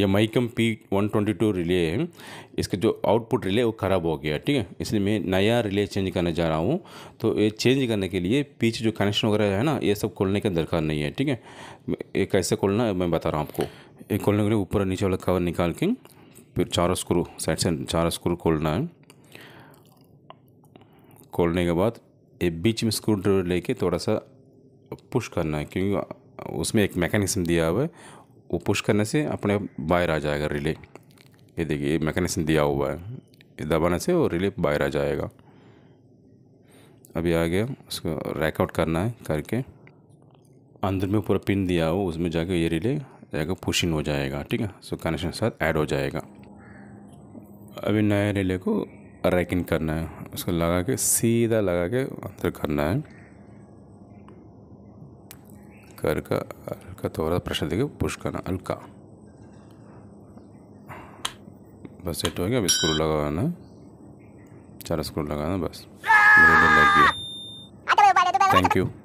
ये माइकम P 122 relay है इसका जो आउटपुट रिले वो ख़राब हो गया ठीक है इसलिए मैं नया रिले चेंज करने जा रहा हूँ तो ये चेंज करने के लिए पीछे जो कनेक्शन वगैरह है ना ये सब खोलने का दरकार नहीं है ठीक है ये कैसे खोलना है मैं बता रहा हूँ आपको ये खोलने के लिए ऊपर नीचे वाला कवर निकाल के फिर चारों स्क्रू साइड से चारों स्क्रू खोलना है खोलने के बाद ये बीच में स्क्रू ड्राइवर लेके थोड़ा सा पुश करना है क्योंकि उसमें एक मैकेनिज़्म दिया हुआ है वो पुश करने से अपने बाहर आ जाएगा रिले ये देखिए ये मैकेनिज़्म दिया हुआ है ये दबाने से वो रिले बाहर आ जाएगा अभी आ गया उसको रैकआउट करना है करके अंदर में पूरा पिन दिया हो उसमें जाके ये रिले जाएगा पुशिंग हो जाएगा ठीक है सो कनेक्शन के साथ ऐड हो जाएगा अभी नए रिले को रैकिंग करना है उसको लगा के सीधा लगा के अंदर करना है कर का हल्का थोड़ा प्रेशर देके पुश करना हल्का बस सेट तो हो गया अब स्क्रू लगाना चार स्क्रू लगाना बस लग गया थैंक यू तो